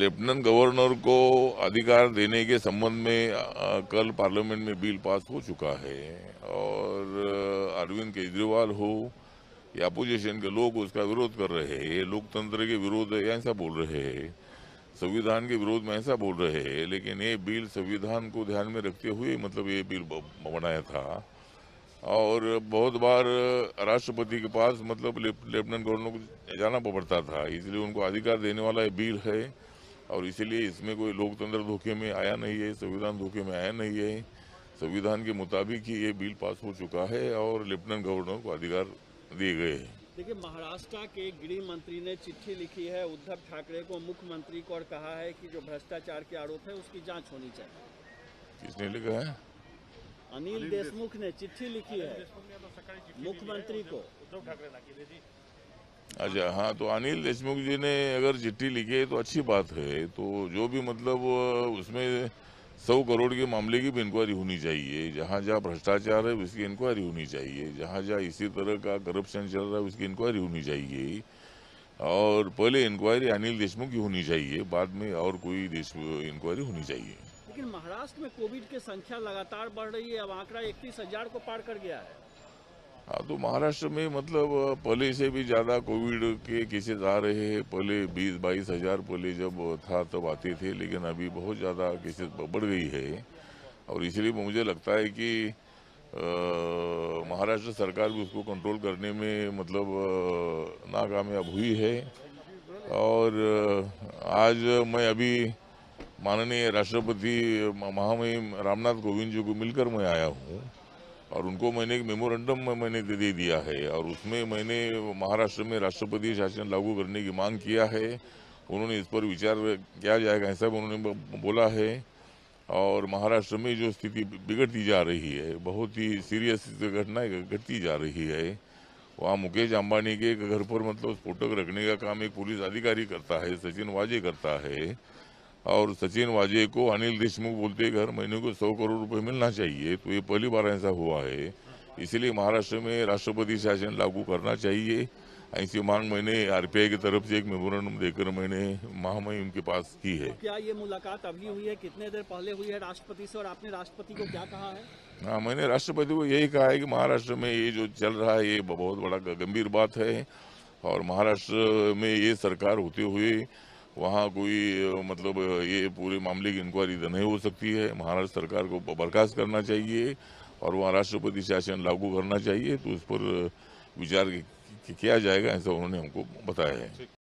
lieutenant governor को अधिकार देने के संबंध में आ, कल पार्लियामेंट में बिल पास हो चुका है और अरविंद केजरीवाल हो या अपोजिशन के लोग उसका विरोध कर रहे हैं लोकतंत्र के विरोध ऐसा बोल रहे हैं संविधान के विरोध में ऐसा बोल रहे हैं लेकिन ये बिल संविधान को ध्यान में रखते हुए मतलब ये बिल बनाया था और बहुत बार राष्ट्रपति के पास मतलब लेफ्टिनेंट गवर्नर को जाना पड़ता था इसलिए उनको अधिकार देने वाला ये बिल है और इसलिए इसमें कोई लोकतंत्र धोखे में आया नहीं है संविधान धोखे में आया नहीं है संविधान के मुताबिक ही ये बिल पास हो चुका है और लेफ्टिनेंट गवर्नर को अधिकार दिए गए हैं देखिए महाराष्ट्र के गृह मंत्री ने चिट्ठी लिखी है उद्धव ठाकरे को मुख्यमंत्री को और कहा है कि जो भ्रष्टाचार के आरोप है उसकी जांच होनी चाहिए किसने लिखा है अनिल देशमुख ने चिट्ठी लिखी है मुख्यमंत्री को उद्धव ठाकरे अच्छा हाँ तो अनिल देशमुख जी ने अगर चिट्ठी लिखी है तो अच्छी बात है तो जो भी मतलब उसमें सौ करोड़ के मामले की भी इंक्वायरी होनी चाहिए जहाँ जहाँ भ्रष्टाचार है उसकी इंक्वायरी होनी चाहिए जहाँ जहाँ इसी तरह का करप्शन चल रहा है उसकी इंक्वायरी होनी चाहिए और पहले इंक्वायरी अनिल देशमुख की होनी चाहिए बाद में और कोई इंक्वायरी होनी चाहिए लेकिन महाराष्ट्र में कोविड की संख्या लगातार बढ़ रही है अब आंकड़ा इकतीस हजार को पार कर गया है हाँ तो महाराष्ट्र में मतलब पहले से भी ज़्यादा कोविड के केसेस आ रहे हैं पहले बीस बाईस हजार पहले जब था तब आते थे लेकिन अभी बहुत ज़्यादा केसेस बढ़ गई है और इसलिए मुझे लगता है कि महाराष्ट्र सरकार भी उसको कंट्रोल करने में मतलब नाकामयाब हुई है और आज मैं अभी माननीय राष्ट्रपति महामहिम रामनाथ कोविंद जी को मिलकर मैं आया हूँ और उनको मैंने एक मेमोरेंडम में मैंने दे दिया है और उसमें मैंने महाराष्ट्र में राष्ट्रपति शासन लागू करने की मांग किया है उन्होंने इस पर विचार किया जाएगा ऐसा भी उन्होंने बोला है और महाराष्ट्र में जो स्थिति बिगड़ती जा रही है बहुत ही सीरियस घटनाएं घटती जा रही है वहाँ मुकेश अंबानी के घर पर मतलब स्फोटक रखने का काम एक पुलिस अधिकारी करता है सचिन वाजे करता है और सचिन वाजे को अनिल देशमुख बोलते हर महीने को सौ करोड़ रुपए मिलना चाहिए तो ये पहली बार ऐसा हुआ है इसलिए महाराष्ट्र में राष्ट्रपति शासन लागू करना चाहिए ऐसी मांग मैंने आरपीआई की तरफ से एक मेमोरेंडम देकर मैंने महामहिम के पास की है क्या ये मुलाकात अभी हुई है कितने देर पहले हुई है राष्ट्रपति से और आपने राष्ट्रपति को क्या कहा है हाँ मैंने राष्ट्रपति को यही कहा है कि महाराष्ट्र में ये जो चल रहा है ये बहुत बड़ा गंभीर बात है और महाराष्ट्र में ये सरकार होते हुए वहाँ कोई मतलब ये पूरे मामले की इंक्वायरी तो नहीं हो सकती है महाराष्ट्र सरकार को बर्खास्त करना चाहिए और वहाँ राष्ट्रपति शासन लागू करना चाहिए तो उस पर विचार किया जाएगा ऐसा उन्होंने हमको बताया है